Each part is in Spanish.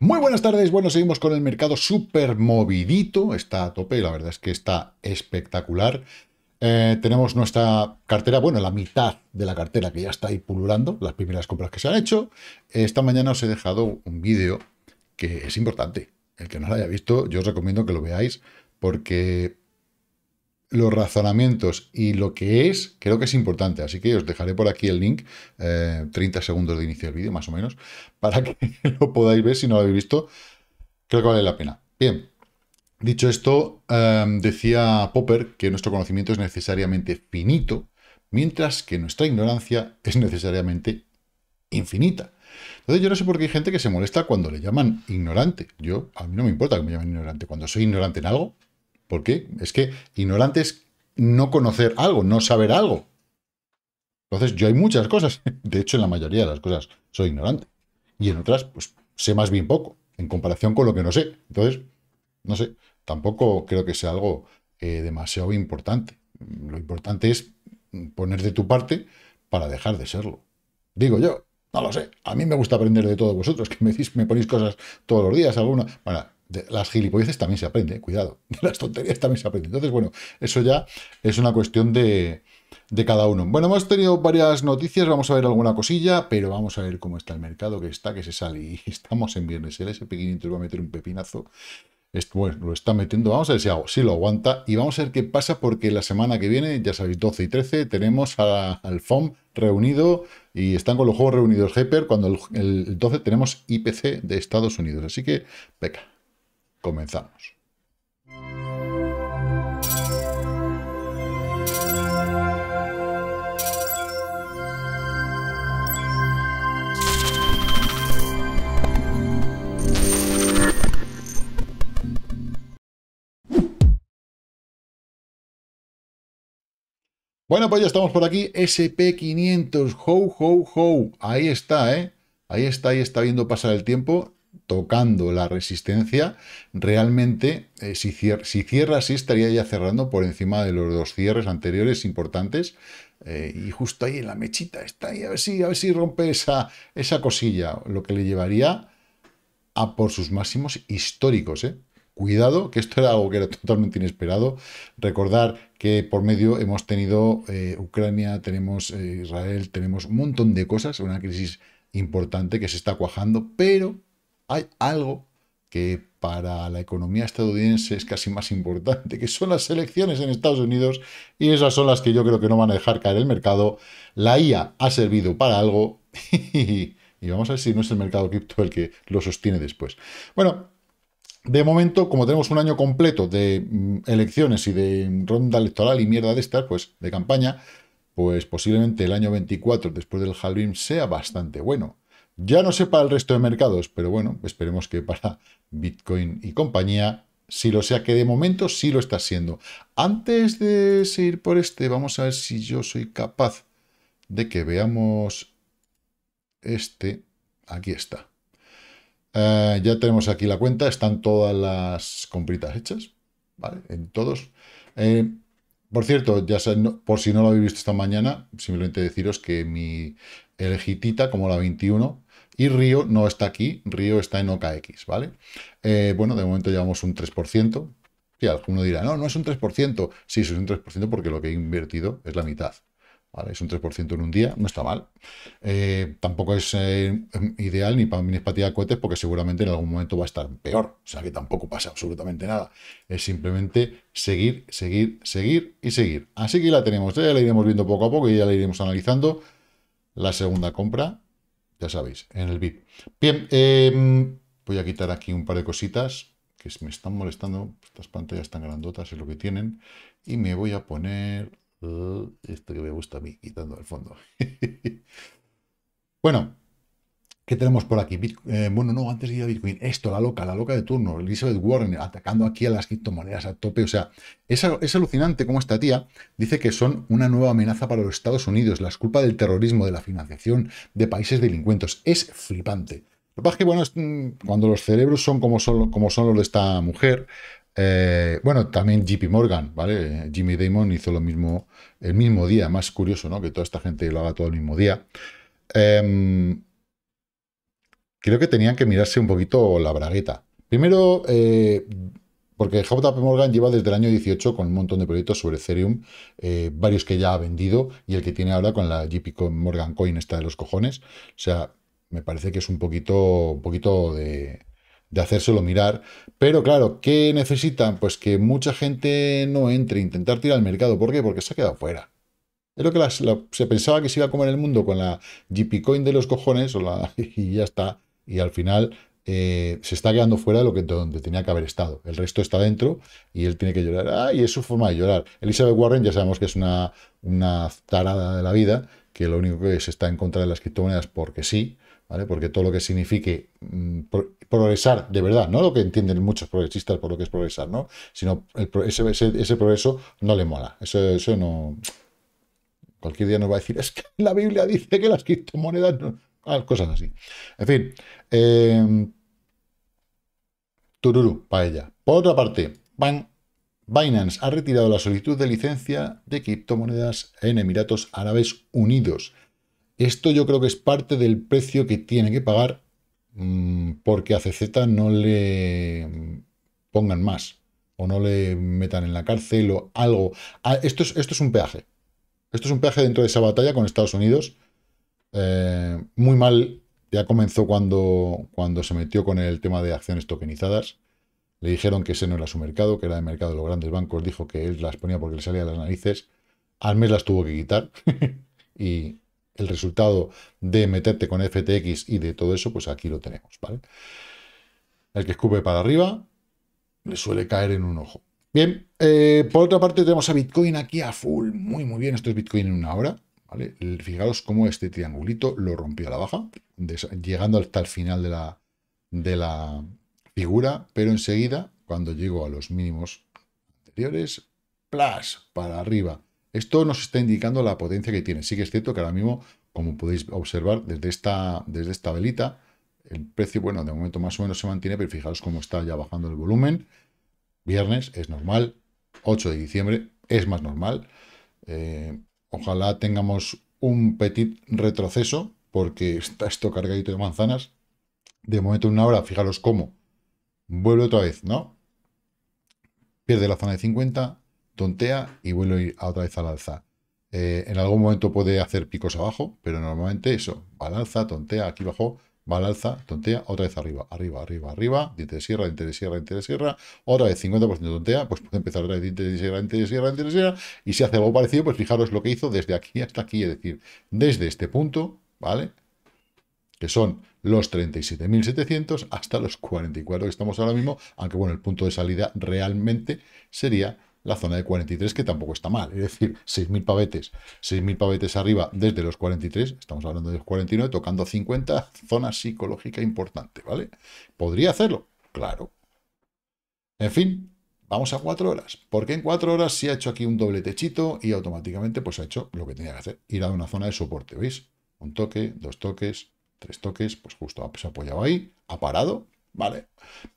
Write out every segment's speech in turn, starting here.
Muy buenas tardes, bueno, seguimos con el mercado súper movidito, está a tope, la verdad es que está espectacular. Eh, tenemos nuestra cartera, bueno, la mitad de la cartera que ya está ahí pululando, las primeras compras que se han hecho. Esta mañana os he dejado un vídeo que es importante. El que no lo haya visto, yo os recomiendo que lo veáis porque los razonamientos y lo que es, creo que es importante. Así que os dejaré por aquí el link, 30 eh, segundos de inicio del vídeo, más o menos, para que lo podáis ver si no lo habéis visto. Creo que vale la pena. Bien, dicho esto, em, decía Popper que nuestro conocimiento es necesariamente finito, mientras que nuestra ignorancia es necesariamente infinita. Entonces yo no sé por qué hay gente que se molesta cuando le llaman ignorante. Yo, a mí no me importa que me llamen ignorante. Cuando soy ignorante en algo, ¿Por qué? Es que ignorante es no conocer algo, no saber algo. Entonces, yo hay muchas cosas. De hecho, en la mayoría de las cosas soy ignorante. Y en otras, pues sé más bien poco, en comparación con lo que no sé. Entonces, no sé, tampoco creo que sea algo eh, demasiado importante. Lo importante es poner de tu parte para dejar de serlo. Digo yo, no lo sé. A mí me gusta aprender de todos vosotros, que me, me ponéis cosas todos los días, alguna. Bueno, de las gilipolleces también se aprende, eh, cuidado. De las tonterías también se aprende. Entonces, bueno, eso ya es una cuestión de, de cada uno. Bueno, hemos tenido varias noticias, vamos a ver alguna cosilla, pero vamos a ver cómo está el mercado, que está, que se sale. Y estamos en viernes, el S&P 500 va a meter un pepinazo. Esto, bueno, lo está metiendo, vamos a ver si, lo aguanta y vamos a ver qué pasa porque la semana que viene, ya sabéis, 12 y 13, tenemos al FOM reunido y están con los juegos reunidos Heper cuando el, 12 tenemos IPC de Estados Unidos. Así que, peca Comenzamos. Bueno, pues ya estamos por aquí. SP500, ho, ho, ho. Ahí está, ¿eh? Ahí está, ahí está viendo pasar el tiempo tocando la resistencia, realmente eh, si, si, cierra así estaría ya cerrando por encima de los dos cierres anteriores importantes eh, y justo ahí en la mechita está ahí, a ver si, a ver si rompe esa, esa cosilla, lo que le llevaría a por sus máximos históricos, ¿eh? cuidado, que esto era algo que era totalmente inesperado. Recordar que por medio hemos tenido eh, Ucrania, tenemos Israel, tenemos un montón de cosas, una crisis importante que se está cuajando, pero hay algo que para la economía estadounidense es casi más importante, que son las elecciones en Estados Unidos, y esas son las que yo creo que no van a dejar caer el mercado. La IA ha servido para algo, y vamos a ver si no es el mercado cripto el que lo sostiene después. Bueno, de momento, como tenemos un año completo de mm, elecciones y de ronda electoral y mierda de estas, pues de campaña, pues posiblemente el año 24, después del Halloween sea bastante bueno. Ya no sé para el resto de mercados, pero bueno, esperemos que para Bitcoin y compañía si lo sea, que de momento sí lo está siendo. Antes de seguir por este, vamos a ver si yo soy capaz de que veamos este. Aquí está. Eh, ya tenemos aquí la cuenta, están todas las compritas hechas, ¿vale? En todos. Eh, por cierto, ya por si no lo habéis visto esta mañana, simplemente deciros que mi elegitita, como la 21, y Río no está aquí, Río está en OKX, ¿vale? Eh, bueno, de momento llevamos un 3%. Y alguno dirá, no, no es un 3%. Sí, es un 3% porque lo que he invertido es la mitad. ¿Vale? Es un 3% en un día, no está mal. Eh, tampoco es eh, ideal ni para ni de cohetes porque seguramente en algún momento va a estar peor. O sea que tampoco pasa absolutamente nada. Es simplemente seguir, seguir, seguir y seguir. Así que la tenemos, ya la iremos viendo poco a poco y ya la iremos analizando. La segunda compra, ya sabéis, en el VIP. Bien, em, voy a quitar aquí un par de cositas que me están molestando. Estas pantallas tan grandotas es lo que tienen. Y me voy a poner esto que me gusta a mí, quitando el fondo. bueno, ¿Qué tenemos por aquí? Eh, bueno, no, antes de ir a Bitcoin, esto, la loca, la loca de turno, Elizabeth Warren atacando aquí a las criptomonedas a tope. O sea, es, alucinante cómo esta tía dice que son una nueva amenaza para los Estados Unidos, la culpa del terrorismo, de la financiación de países delincuentes. Es flipante. Lo que pasa es que, bueno, mm, cuando los cerebros son como son, como los de esta mujer, eh, bueno, también JP Morgan, ¿vale? Jimmy Damon hizo lo mismo el mismo día, más curioso, ¿no? Que toda esta gente lo haga todo el mismo día. Em, creo que tenían que mirarse un poquito la bragueta. Primero, eh, porque JP Morgan lleva desde el año 18 con un montón de proyectos sobre Ethereum, eh, varios que ya ha vendido y el que tiene ahora con la JP Morgan Coin está de los cojones. O sea, me parece que es un poquito, un poquito de, hacérselo mirar. Pero claro, ¿qué necesitan? Pues que mucha gente no entre, intentar tirar al mercado. ¿Por qué? Porque se ha quedado fuera. Es lo que se pensaba que se iba a comer el mundo con la JP Coin de los cojones y ya está y al final eh, se está quedando fuera de lo que donde tenía que haber estado. El resto está dentro y él tiene que llorar. Ah, y es su forma de llorar. Elizabeth Warren ya sabemos que es una, una tarada de la vida, que lo único que es está en contra de las criptomonedas porque sí, ¿vale? Porque todo lo que signifique mm, progresar de verdad, no lo que entienden muchos progresistas por lo que es progresar, ¿no? Sino ese, progreso no le mola. Eso, eso no. Cualquier día nos va a decir, es que la Biblia dice que las criptomonedas no. Ah, cosas así. En fin, eh, em, tururu, ella. Por otra parte, Binance ha retirado la solicitud de licencia de criptomonedas en Emiratos Árabes Unidos. Esto yo creo que es parte del precio que tiene que pagar mm, porque a CZ no le pongan más o no le metan en la cárcel o algo. Ah, esto, esto es un peaje. Esto es un peaje dentro de esa batalla con Estados Unidos eh, muy mal ya comenzó cuando, cuando se metió con el tema de acciones tokenizadas. Le dijeron que ese no era su mercado, que era el mercado de los grandes bancos. Dijo que él las ponía porque le salía a las narices. Al mes las tuvo que quitar. y el resultado de meterte con FTX y de todo eso, pues aquí lo tenemos, ¿vale? El que escupe para arriba le suele caer en un ojo. Bien, eh, por otra parte tenemos a Bitcoin aquí a full. Muy, muy bien. Esto es Bitcoin en una hora. Fijaros cómo este triangulito lo rompió a la baja, llegando hasta el final de la, figura, pero enseguida, cuando llego a los mínimos anteriores, ¡plas! para arriba. Esto nos está indicando la potencia que tiene. Sí que es cierto que ahora mismo, como podéis observar desde esta, desde esta velita, el precio, bueno, de momento más o menos se mantiene, pero fijaros cómo está ya bajando el volumen. Viernes es normal, 8 de diciembre es más normal. Eh, Ojalá tengamos un petit retroceso, porque está esto cargadito de manzanas. De momento en una hora, fijaros cómo. Vuelve otra vez, ¿no? Pierde la zona de 50, tontea y vuelve a otra vez al alza. Eh, en algún momento puede hacer picos abajo, pero normalmente eso, al alza, tontea, aquí abajo va alza, tontea, otra vez arriba, arriba, arriba, arriba, diente de sierra, dientes de sierra, dientes de sierra, otra vez 50% tontea, pues puede empezar otra vez dientes de sierra, dientes de sierra, dientes de sierra, y si hace algo parecido, pues fijaros lo que hizo desde aquí hasta aquí, es decir, desde este punto, ¿vale? Que son los 37.700 hasta los 44 que estamos ahora mismo, aunque bueno, el punto de salida realmente sería la zona de 43, que tampoco está mal. Es decir, 6.000 pavetes, 6.000 pavetes arriba desde los 43, estamos hablando de los 49, tocando 50, zona psicológica importante, ¿vale? ¿Podría hacerlo? Claro. En fin, vamos a cuatro horas. Porque en cuatro horas se ha hecho aquí un doble techito y automáticamente pues ha hecho lo que tenía que hacer, ir a una zona de soporte, ¿veis? Un toque, dos toques, tres toques, pues justo se ha apoyado ahí, ha parado, ¿vale?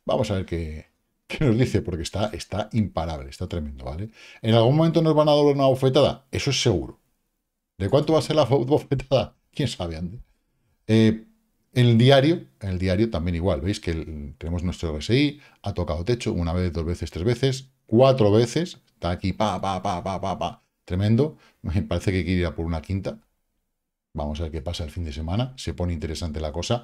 Vamos a ver qué, que nos dice, porque está, está imparable, está tremendo, ¿vale? En algún momento nos van a dar una bofetada, eso es seguro. ¿De cuánto va a ser la bofetada? ¿Quién sabe, antes eh, el diario, el diario también igual, veis que tenemos nuestro RSI, ha tocado techo una vez, dos veces, tres veces, cuatro veces, está aquí, pa, pa, pa, pa, pa, pa, tremendo, me parece que quiere ir a por una quinta, vamos a ver qué pasa el fin de semana, se pone interesante la cosa,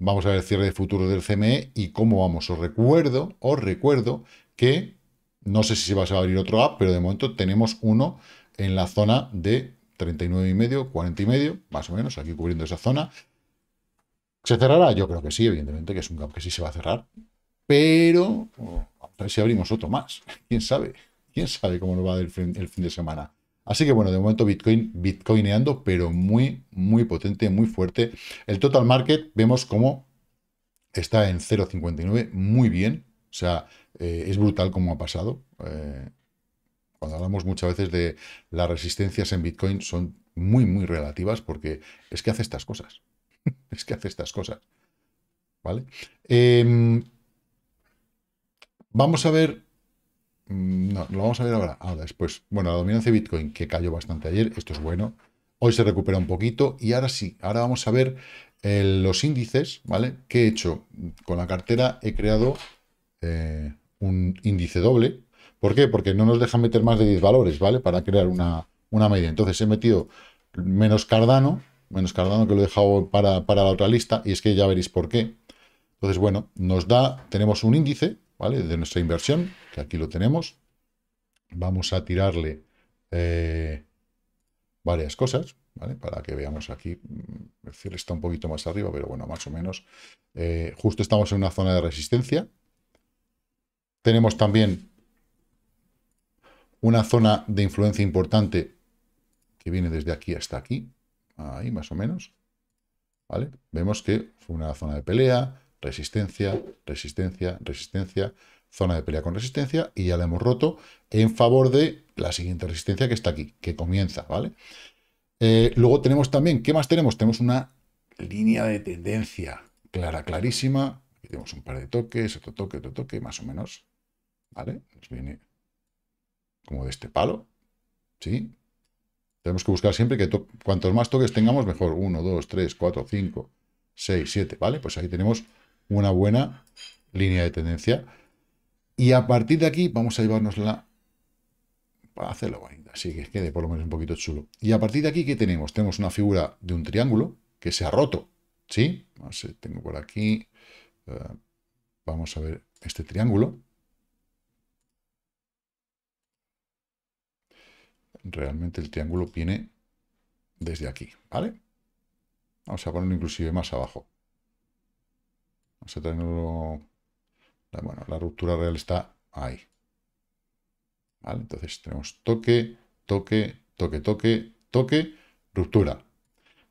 Vamos a ver el cierre de futuro del CME y cómo vamos. Os recuerdo, os recuerdo que no sé si se va a abrir otro app, pero de momento tenemos uno en la zona de 39,5, 40,5, más o menos, aquí cubriendo esa zona. ¿Se cerrará? Yo creo que sí, evidentemente, que es un gap que sí se va a cerrar. Pero, oh, a ver si abrimos otro más. ¿Quién sabe? ¿Quién sabe cómo nos va el fin de semana? Así que bueno, de momento Bitcoin, Bitcoineando, pero muy, muy potente, muy fuerte. El total market vemos cómo está en 0.59, muy bien. O sea, eh, es brutal como ha pasado. Eh, cuando hablamos muchas veces de las resistencias en Bitcoin son muy, muy relativas porque es que hace estas cosas. es que hace estas cosas. ¿Vale? Em, vamos a ver Mm, no, lo vamos a ver ahora, ahora después. Bueno, la dominancia de Bitcoin, que cayó bastante ayer, esto es bueno. Hoy se recupera un poquito y ahora sí, ahora vamos a ver eh, los índices, ¿vale? ¿Qué he hecho? Con la cartera he creado eh, un índice doble. ¿Por qué? Porque no nos dejan meter más de 10 valores, ¿vale? Para crear una, una media. Entonces he metido menos Cardano, menos Cardano que lo he dejado para, para, la otra lista, y es que ya veréis por qué. Entonces, bueno, nos da, tenemos un índice ¿vale? De nuestra inversión, que aquí lo tenemos. Vamos a tirarle eh, varias cosas, Para que veamos aquí, mm, el cielo está un poquito más arriba, pero bueno, más o menos. Eh, justo estamos en una zona de resistencia. Tenemos también una zona de influencia importante que viene desde aquí hasta aquí, ahí más o menos. ¿Vale? Vemos que fue una zona de pelea, resistencia, resistencia, resistencia, zona de pelea con resistencia y ya la hemos roto en favor de la siguiente resistencia que está aquí, que comienza, ¿vale? Eh, luego tenemos también, ¿qué más tenemos? Tenemos una línea de tendencia clara, clarísima. tenemos un par de toques, otro toque, otro toque, más o menos, ¿vale? Nos viene como de este palo, ¿sí? Tenemos que buscar siempre que cuantos más toques tengamos, mejor. 1, 2, 3, 4, 5, 6, 7, ¿vale? Pues ahí tenemos una buena línea de tendencia. Y a partir de aquí vamos a llevárnosla para hacerlo bonita, así que quede por lo menos un poquito chulo. Y a partir de aquí, ¿qué tenemos? Tenemos una figura de un triángulo que se ha roto, ¿sí? tengo por aquí, eh, vamos a ver este triángulo. Realmente el triángulo viene desde aquí, ¿vale? Vamos a ponerlo inclusive más abajo. Bueno, la ruptura real está ahí. entonces tenemos toque, toque, toque, toque, toque, ruptura.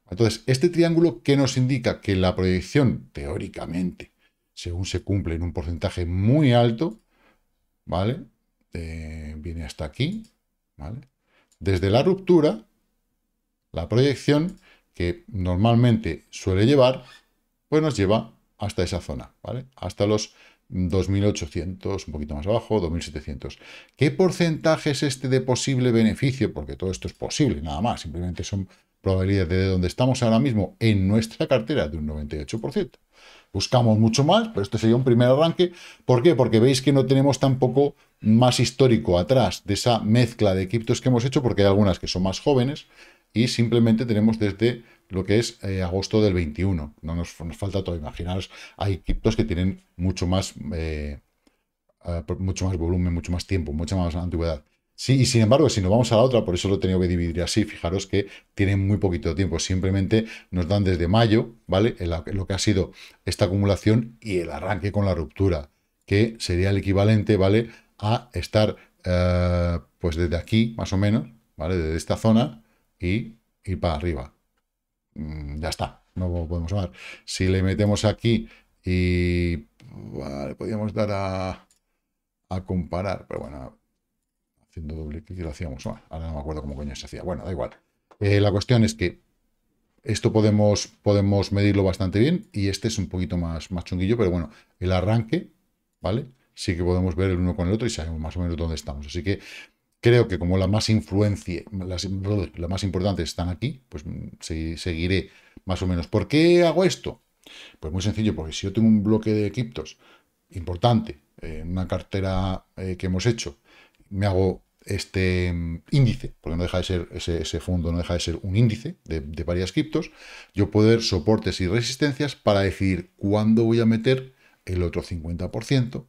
Entonces, este triángulo que nos indica que la proyección, teóricamente, según se cumple en un porcentaje muy alto, ¿vale? Eh, viene hasta aquí, Desde la ruptura, la proyección, que normalmente suele llevar, pues nos lleva hasta esa zona, ¿vale? Hasta los 2.800, un poquito más abajo, 2.700. ¿Qué porcentaje es este de posible beneficio? Porque todo esto es posible, nada más. Simplemente son probabilidades de donde estamos ahora mismo en nuestra cartera de un 98%. Buscamos mucho más, pero este sería un primer arranque. ¿Por qué? Porque veis que no tenemos tampoco más histórico atrás de esa mezcla de criptos que hemos hecho, porque hay algunas que son más jóvenes y simplemente tenemos desde lo que es eh, agosto del 21. No nos, nos falta todo. Imaginaros, hay criptos que tienen mucho más, eh, eh, mucho más volumen, mucho más tiempo, mucha más antigüedad. Sí, y sin embargo, si nos vamos a la otra, por eso lo he tenido que dividir así, fijaros que tienen muy poquito tiempo, simplemente nos dan desde mayo, ¿vale? Lo que ha sido esta acumulación y el arranque con la ruptura, que sería el equivalente, ¿vale? A estar, pues desde aquí, más o menos, ¿vale? Desde esta zona y ir para arriba. Mm, ya está, no podemos hablar. Si le metemos aquí y vale, podríamos dar a, comparar, pero bueno, haciendo doble clic lo hacíamos. ahora no me acuerdo cómo coño se hacía. Bueno, da igual. Eh, la cuestión es que esto podemos, podemos medirlo bastante bien y este es un poquito más, más chunguillo, pero bueno, el arranque, ¿vale? Sí que podemos ver el uno con el otro y sabemos más o menos dónde estamos. Así que Creo que como la más influencia, las, más importantes están aquí, pues mm, seguiré más o menos. ¿Por qué hago esto? Pues muy sencillo, porque si yo tengo un bloque de criptos importante, en una cartera eh, que hemos hecho, me hago este mm, índice, porque no deja de ser ese, fondo, no deja de ser un índice de, de varias criptos, yo puedo ver soportes y resistencias para decidir cuándo voy a meter el otro 50%,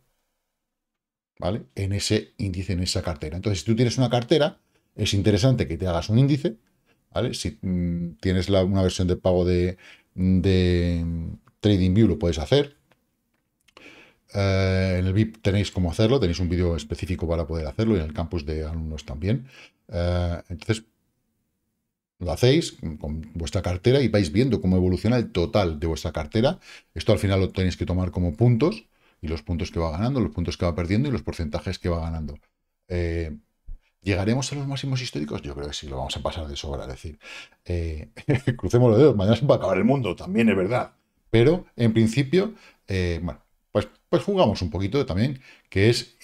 ¿vale? En ese índice, en esa cartera. Entonces, si tú tienes una cartera, es interesante que te hagas un índice, ¿vale? Si mm, tienes una versión de pago de, mm, de mm, TradingView, lo puedes hacer. Eh, en el VIP tenéis cómo hacerlo, tenéis un vídeo específico para poder hacerlo y en el campus de alumnos también. Eh, entonces, lo hacéis con vuestra cartera y vais viendo cómo evoluciona el total de vuestra cartera. Esto al final lo tenéis que tomar como puntos y los puntos que va ganando, los puntos que va perdiendo y los porcentajes que va ganando. Eh, ¿Llegaremos a los máximos históricos? Yo creo que sí, lo vamos a pasar de sobra. Es decir, eh, crucemos los dedos, mañana se va a acabar el mundo, también es verdad. Pero en principio, eh, bueno, pues, pues jugamos un poquito también, que es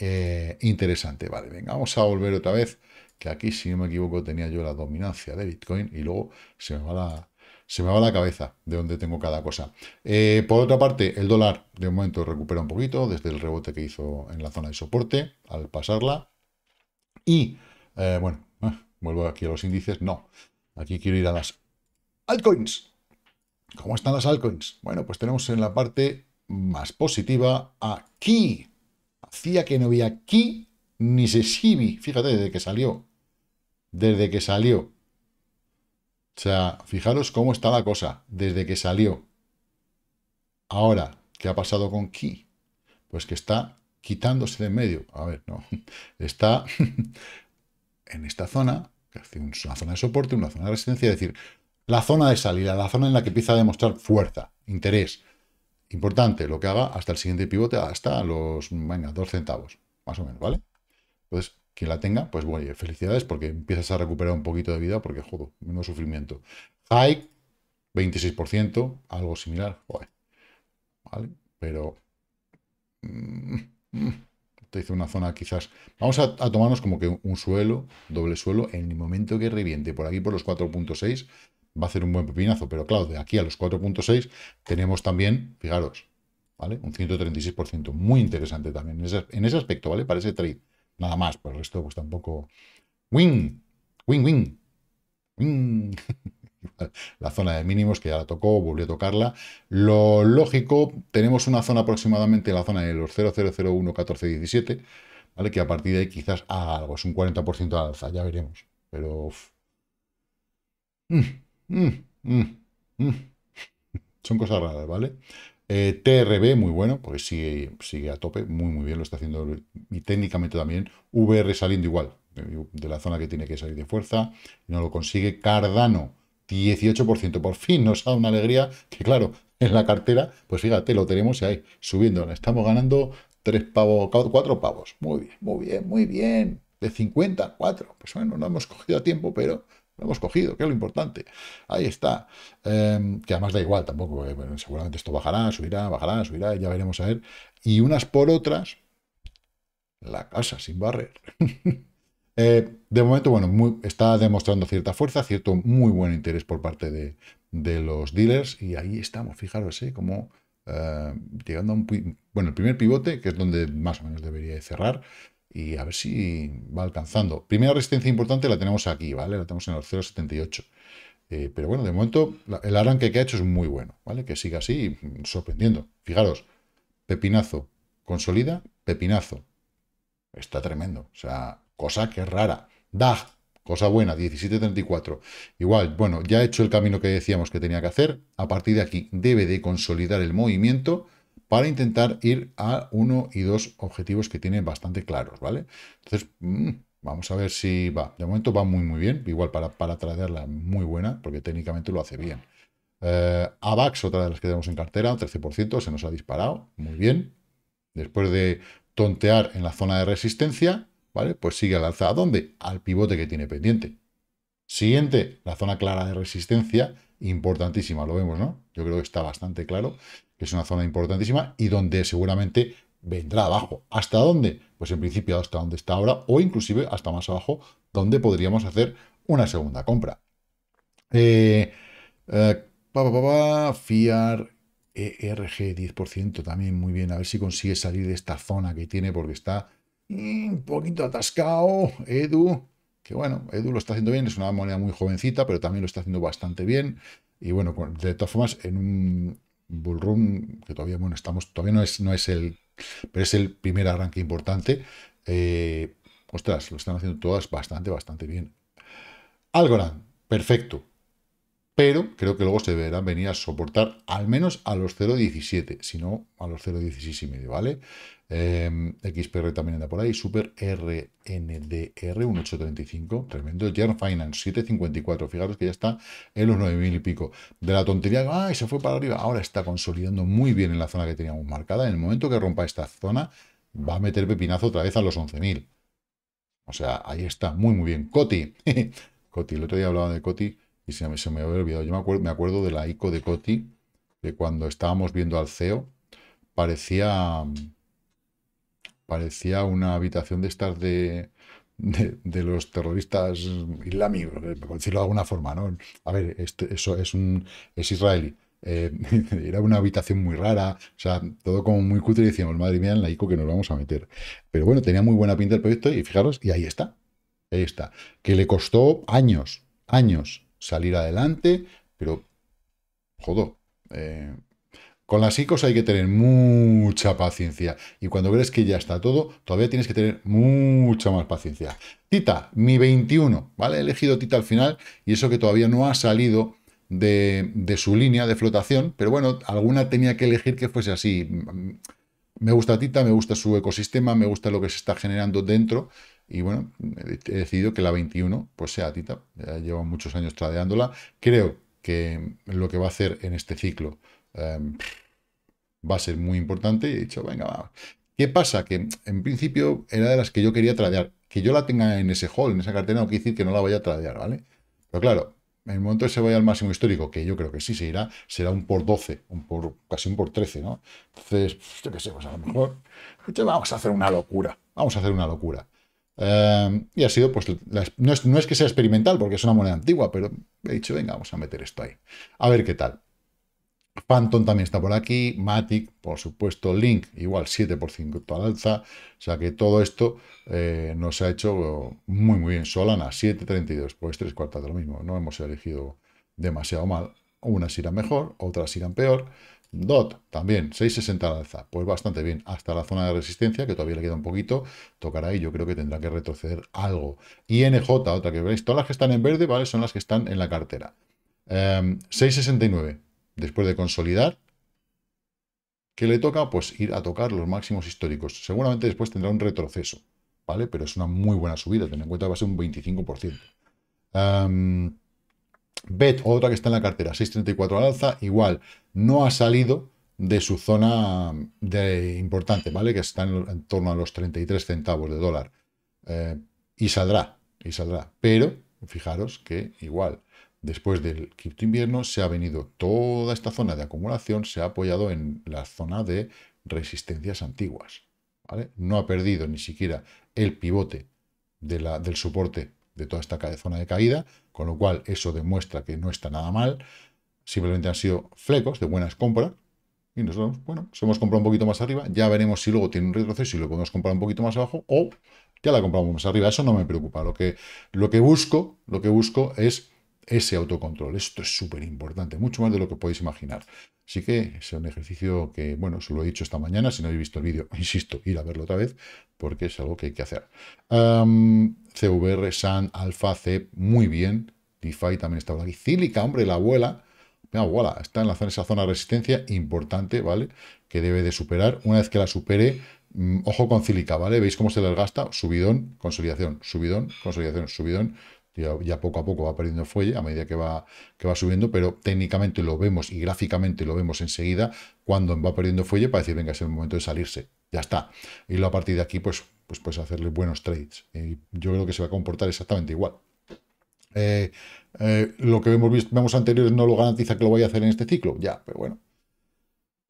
interesante. Vale, venga, vamos a volver otra vez, que aquí, si no me equivoco, tenía yo la dominancia de Bitcoin y luego se me va la, se me va la cabeza de dónde tengo cada cosa. Eh, por otra parte, el dólar de momento recupera un poquito desde el rebote que hizo en la zona de soporte al pasarla. Y, eh, bueno, ah, vuelvo aquí a los índices. No, aquí quiero ir a las altcoins. ¿Cómo están las altcoins? Bueno, pues tenemos en la parte más positiva aquí. Hacía que no había aquí ni se Fíjate, desde que salió. Desde que salió o sea, fijaros cómo está la cosa desde que salió. Ahora, ¿qué ha pasado con Ki? Pues que está quitándose de en medio. A ver, no. Está en esta zona, que hace una zona de soporte, una zona de resistencia, es decir, la zona de salida, la zona en la que empieza a demostrar fuerza, interés. Importante lo que haga hasta el siguiente pivote, hasta los, venga, dos centavos, más o menos, ¿vale? Entonces, quien la tenga, pues bueno, felicidades porque empiezas a recuperar un poquito de vida porque, juego menos sufrimiento. Hike, 26%, algo similar, joder, ¿vale? Pero mm, mm, te hice una zona quizás... Vamos a, tomarnos como que un suelo, doble suelo, en el momento que reviente por aquí por los 4.6 va a ser un buen pepinazo, pero claro, de aquí a los 4.6 tenemos también, fijaros, ¿vale? Un 136%, muy interesante también en ese aspecto, ¿vale? Para ese trade. Nada más, por el resto pues tampoco... wing wing wing la zona de mínimos que ya la tocó, volvió a tocarla. Lo lógico, tenemos una zona aproximadamente, la zona de los 17, ¿vale? que a partir de ahí quizás haga algo, es un 40% de alza, ya veremos. Pero... Mm, mm, mm, Son cosas raras, ¿vale? Eh, TRB, muy bueno, pues sigue, sigue a tope, muy muy bien, lo está haciendo y técnicamente también. VR saliendo igual, eh, de la zona que tiene que salir de fuerza, no lo consigue. Cardano, 18%, por fin nos da una alegría que claro, en la cartera, pues fíjate, lo tenemos ahí, subiendo, estamos ganando tres pavos, cuatro pavos, muy bien, muy bien, muy bien, de 50, 4, pues bueno, no hemos cogido a tiempo, pero lo hemos cogido, que es lo importante. Ahí está. Em, que además da igual tampoco. Eh, seguramente esto bajará, subirá, bajará, subirá, ya veremos a ver. Y unas por otras, la casa sin barrer. Eh, de momento, bueno, está demostrando cierta fuerza, cierto muy buen interés por parte de, de los dealers. Y ahí estamos, fijaros, ¿eh? Como eh, llegando a un... Bueno, el primer pivote, que es donde más o menos debería cerrar y a ver si va alcanzando. Primera resistencia importante la tenemos aquí, ¿vale? La tenemos en los 0,78. Eh, pero bueno, de momento el arranque que ha hecho es muy bueno, ¿vale? Que siga así, sorprendiendo. Fijaros, pepinazo, consolida, pepinazo. Está tremendo, o sea, cosa que rara. da cosa buena, 17.34. Igual, bueno, ya ha hecho el camino que decíamos que tenía que hacer. A partir de aquí debe de consolidar el movimiento para intentar ir a uno y dos objetivos que tienen bastante claros, ¿vale? Entonces, mm, vamos a ver si va. De momento va muy, muy bien. Igual para, para traerla muy buena, porque técnicamente lo hace bien. Eh, AVAX, otra de las que tenemos en cartera, 13%, se nos ha disparado. Muy bien. Después de tontear en la zona de resistencia, ¿vale? Pues sigue al alza. ¿A dónde? Al pivote que tiene pendiente. Siguiente, la zona clara de resistencia, importantísima, lo vemos, ¿no? Yo creo que está bastante claro es una zona importantísima y donde seguramente vendrá abajo. ¿Hasta dónde? Pues en principio hasta donde está ahora o inclusive hasta más abajo, donde podríamos hacer una segunda compra. eh, eh fiar ERG 10% también muy bien. A ver si consigue salir de esta zona que tiene porque está un poquito atascado. Edu, que bueno, Edu lo está haciendo bien, es una moneda muy jovencita, pero también lo está haciendo bastante bien. Y bueno, de todas formas, en un, Bullrun, que todavía, bueno, estamos, todavía no es, no es el, pero es el primer arranque importante. Eh, ostras, lo están haciendo todas bastante, bastante bien. Algorand, perfecto pero creo que luego se deberán venir a soportar al menos a los 0.17, si no a los 0.16 y medio, ¿vale? Em, XPR también anda por ahí, Super RNDR, 1,835. tremendo, Jern Finance 7.54, fijaros que ya está en los 9.000 y pico. De la tontería, ¡ay! Se fue para arriba, ahora está consolidando muy bien en la zona que teníamos marcada, en el momento que rompa esta zona, va a meter pepinazo otra vez a los 11.000. O sea, ahí está, muy, muy bien. Coti, Coti, el otro día hablaba de Coti, y se me, se me había olvidado. Yo me acuerdo, de la ICO de Coti, que cuando estábamos viendo al CEO, parecía, parecía una habitación de estas de, los terroristas islámicos, por decirlo de alguna forma. ¿no? A ver, eso es, un, es israelí. Eh, era una habitación muy rara, o sea, todo como muy cutre y decíamos, madre mía, en la ICO que nos vamos a meter. Pero bueno, tenía muy buena pinta el proyecto y fijaros, y ahí está, ahí está, que le costó años, años, salir adelante, pero, joder, eh, con las ICOs hay que tener mucha paciencia. Y cuando crees que ya está todo, todavía tienes que tener mucha más paciencia. Tita, mi 21, ¿vale? He elegido Tita al final y eso que todavía no ha salido de, de su línea de flotación, pero bueno, alguna tenía que elegir que fuese así. Me gusta Tita, me gusta su ecosistema, me gusta lo que se está generando dentro y bueno, he decidido que la 21 pues sea Tita. Ya llevo muchos años tradeándola. Creo que lo que va a hacer en este ciclo em, va a ser muy importante. Y he dicho, venga, vamos. ¿Qué pasa? Que en principio era de las que yo quería tradear. Que yo la tenga en ese hall, en esa cartera, no quiere decir que no la vaya a tradear, ¿vale? Pero claro, en el momento que se vaya al máximo histórico, que yo creo que sí se irá, será un por 12, un por, casi un por 13, ¿no? Entonces, yo qué sé, pues a lo mejor pues vamos a hacer una locura, vamos a hacer una locura. Eh, y ha sido, pues, no, es, que sea experimental, porque es una moneda antigua, pero he dicho, venga, vamos a meter esto ahí. A ver qué tal. Phantom también está por aquí, Matic, por supuesto, Link, igual 7% al alza. O sea que todo esto eh, nos ha hecho muy, muy bien. Solana, 7,32, pues tres cuartas de lo mismo. No hemos elegido demasiado mal. Unas irán mejor, otras irán peor. DOT también, 6,60 al alza, pues bastante bien, hasta la zona de resistencia, que todavía le queda un poquito, tocará ahí, yo creo que tendrá que retroceder algo. INJ, otra que veis. todas las que están en verde, ¿vale? Son las que están en la cartera. 6,69, em, después de consolidar, ¿qué le toca? Pues ir a tocar los máximos históricos. Seguramente después tendrá un retroceso, ¿vale? Pero es una muy buena subida, ten en cuenta que va a ser un 25%. BET, otra que está en la cartera, 6.34 al alza, igual, no ha salido de su zona de importante, ¿vale? Que está en, torno a los 33 centavos de dólar. Eh, y saldrá, y saldrá. Pero, fijaros que igual, después del quinto invierno se ha venido toda esta zona de acumulación, se ha apoyado en la zona de resistencias antiguas, ¿vale? No ha perdido ni siquiera el pivote de la, del soporte de toda esta zona de caída, con lo cual eso demuestra que no está nada mal. Simplemente han sido flecos de buenas compras. Y nosotros, bueno, si hemos comprado un poquito más arriba, ya veremos si luego tiene un retroceso y lo podemos comprar un poquito más abajo o ya la compramos más arriba. Eso no me preocupa. Lo que, lo que busco, lo que busco es ese autocontrol. Esto es súper importante, mucho más de lo que podéis imaginar. Así que es un ejercicio que, bueno, se lo he dicho esta mañana. Si no habéis visto el vídeo, insisto, ir a verlo otra vez, porque es algo que hay que hacer. CVR, SAN, ALPHA, C, muy bien. DeFi también está por aquí. Cílica, hombre, la abuela. La abuela está en, la, zona, esa zona de resistencia importante, ¿vale? Que debe de superar. Una vez que la supere, mm, ojo con Cílica, ¿vale? ¿Veis cómo se desgasta, gasta? Subidón, consolidación, subidón, consolidación, subidón ya, poco a poco va perdiendo fuelle a medida que va, que va subiendo, pero técnicamente lo vemos y gráficamente lo vemos enseguida cuando va perdiendo fuelle para decir, venga, es el momento de salirse, ya está. Y luego a partir de aquí, pues, pues puedes hacerle buenos trades. Y yo creo que se va a comportar exactamente igual. Eh, eh, lo que hemos visto vemos anteriores no lo garantiza que lo vaya a hacer en este ciclo, ya, pero bueno,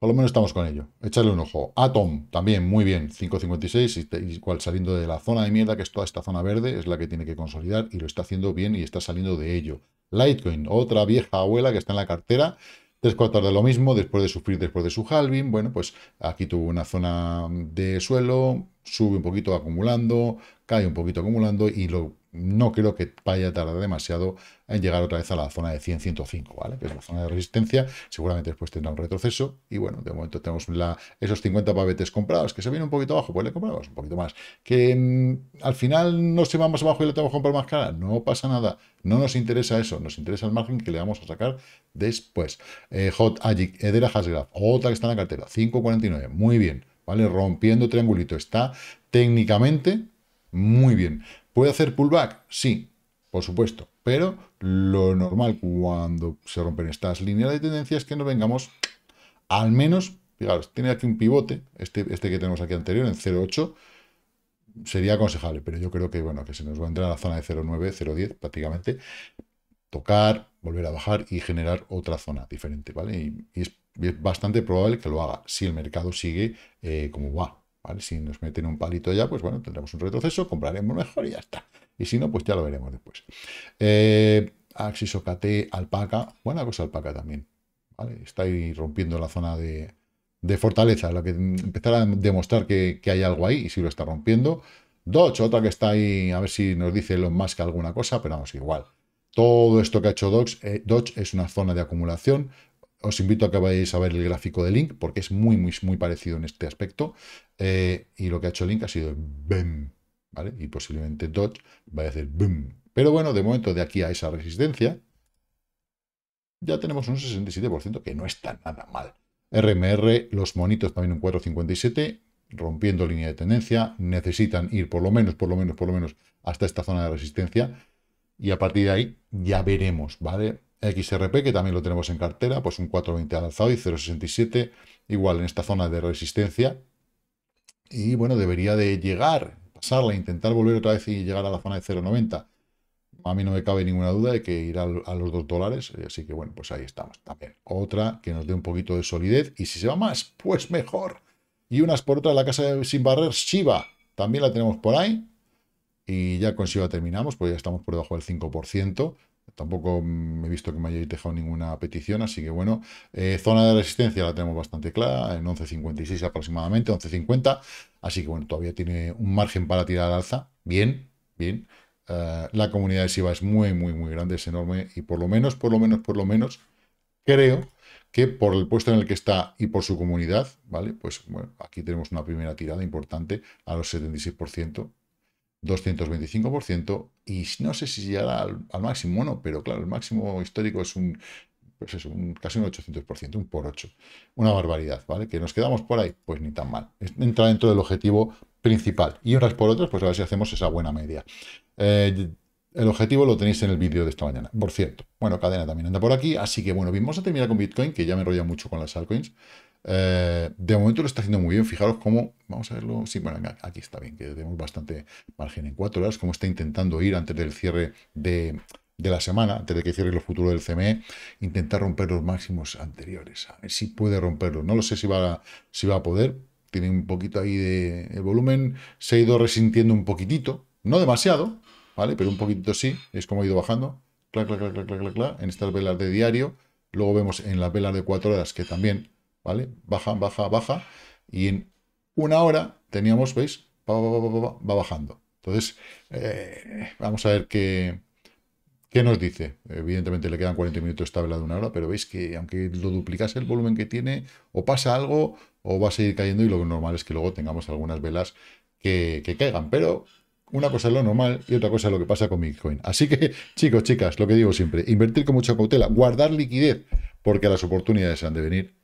por lo menos estamos con ello. Echarle un ojo. Atom, también, muy bien. 5.56, igual saliendo de la zona de mierda, que es toda esta zona verde, es la que tiene que consolidar y lo está haciendo bien y está saliendo de ello. Litecoin, otra vieja abuela que está en la cartera, tres cuartos de lo mismo, después de sufrir, después de su halving, bueno, pues aquí tuvo una zona de suelo, sube un poquito acumulando, cae un poquito acumulando y lo, no creo que vaya a tardar demasiado en llegar otra vez a la zona de 100-105, ¿vale? Que es la zona de resistencia, seguramente después tendrá un retroceso y bueno, de momento tenemos la, esos 50 pavetes comprados, que se viene un poquito abajo, pues le compramos un poquito más. Que mm, al final no se va más abajo y le tengo que comprar más cara, no pasa nada, no nos interesa eso, nos interesa el margen que le vamos a sacar después. Hot eh, Agic, Edera otra que está en la cartera, 5.49, muy bien ¿vale? Rompiendo triangulito. Está técnicamente muy bien. ¿Puede hacer pullback? Sí, por supuesto. Pero lo normal cuando se rompen estas líneas de tendencia es que nos vengamos al menos, fijaros, tiene aquí un pivote, este, este que tenemos aquí anterior, en 0.8, sería aconsejable, pero yo creo que, bueno, que se nos va a entrar a la zona de 0.9, 0.10 prácticamente, tocar, volver a bajar y generar otra zona diferente, ¿vale? y es es bastante probable que lo haga si el mercado sigue eh, como va. ¿vale? Si nos meten un palito ya, pues bueno, tendremos un retroceso, compraremos mejor y ya está. Y si no, pues ya lo veremos después. Eh, Axis OKT, Alpaca, buena cosa Alpaca también. ¿vale? Está ahí rompiendo la zona de, de fortaleza, la que empezará a demostrar que, hay algo ahí y si lo está rompiendo. Dodge, otra que está ahí, a ver si nos dice más que alguna cosa, pero vamos, igual. Todo esto que ha hecho Dodge, eh, Dodge es una zona de acumulación, os invito a que vayáis a ver el gráfico de Link, porque es muy, muy, muy parecido en este aspecto. Eh, y lo que ha hecho Link ha sido BEM, ¿vale? Y posiblemente Dodge vaya a hacer BEM. Pero bueno, de momento, de aquí a esa resistencia, ya tenemos un 67%, que no está nada mal. RMR, los monitos también un 4,57, rompiendo línea de tendencia, necesitan ir por lo menos, por lo menos, por lo menos, hasta esta zona de resistencia. Y a partir de ahí ya veremos, ¿vale? XRP, que también lo tenemos en cartera, pues un 4.20 al alzado y 0.67, igual en esta zona de resistencia. Y bueno, debería de llegar, pasarla, intentar volver otra vez y llegar a la zona de 0.90. A mí no me cabe ninguna duda de que irá a los 2 dólares, eh, así que bueno, pues ahí estamos también. Otra que nos dé un poquito de solidez y si se va más, pues mejor. Y unas por otras, la casa sin barrer, Shiva también la tenemos por ahí. Y ya con Shiba terminamos, pues ya estamos por debajo del 5%. Tampoco mm, he visto que me hayáis dejado ninguna petición, así que bueno, eh, zona de resistencia la tenemos bastante clara, en 11.56 aproximadamente, 11.50, así que bueno, todavía tiene un margen para tirar al alza, bien, bien. Eh, la comunidad de SIVA es muy, muy, muy grande, es enorme, y por lo menos, por lo menos, por lo menos, creo que por el puesto en el que está y por su comunidad, ¿vale? Pues bueno, aquí tenemos una primera tirada importante a los 76%, 225% y no sé si llegará al, máximo o pero claro, el máximo histórico es un, pues un casi un 800%, un por 8. Una barbaridad, ¿vale? Que nos quedamos por ahí, pues ni tan mal. Entra dentro del objetivo principal. Y unas por otras, pues a ver si hacemos esa buena media. Eh, el objetivo lo tenéis en el vídeo de esta mañana, por cierto. Bueno, cadena también anda por aquí, así que bueno, vimos a terminar con Bitcoin, que ya me enrolla mucho con las altcoins. Eh, de momento lo está haciendo muy bien. Fijaros cómo, vamos a verlo. Sí, bueno, aquí está bien, que tenemos bastante margen en cuatro horas. como está intentando ir antes del cierre de, la semana, antes de que cierre los futuros del CME, intentar romper los máximos anteriores. A ver si puede romperlo. No lo sé si va, a poder. Tiene un poquito ahí de, volumen. Se ha ido resintiendo un poquitito. No demasiado, ¿vale? Pero un poquitito sí. Es como ha ido bajando. Cla, cla, cla, en estas velas de diario. Luego vemos en las velas de cuatro horas que también ¿vale? Baja, baja, baja. Y en una hora teníamos, ¿veis? Va, bajando. Entonces, eh, vamos a ver qué, qué nos dice. Evidentemente le quedan 40 minutos esta vela de una hora, pero veis que aunque lo duplicase el volumen que tiene, o pasa algo, o va a seguir cayendo, y lo normal es que luego tengamos algunas velas que, que caigan. Pero una cosa es lo normal y otra cosa es lo que pasa con Bitcoin. Así que, chicos, chicas, lo que digo siempre, invertir con mucha cautela, guardar liquidez, porque las oportunidades han de venir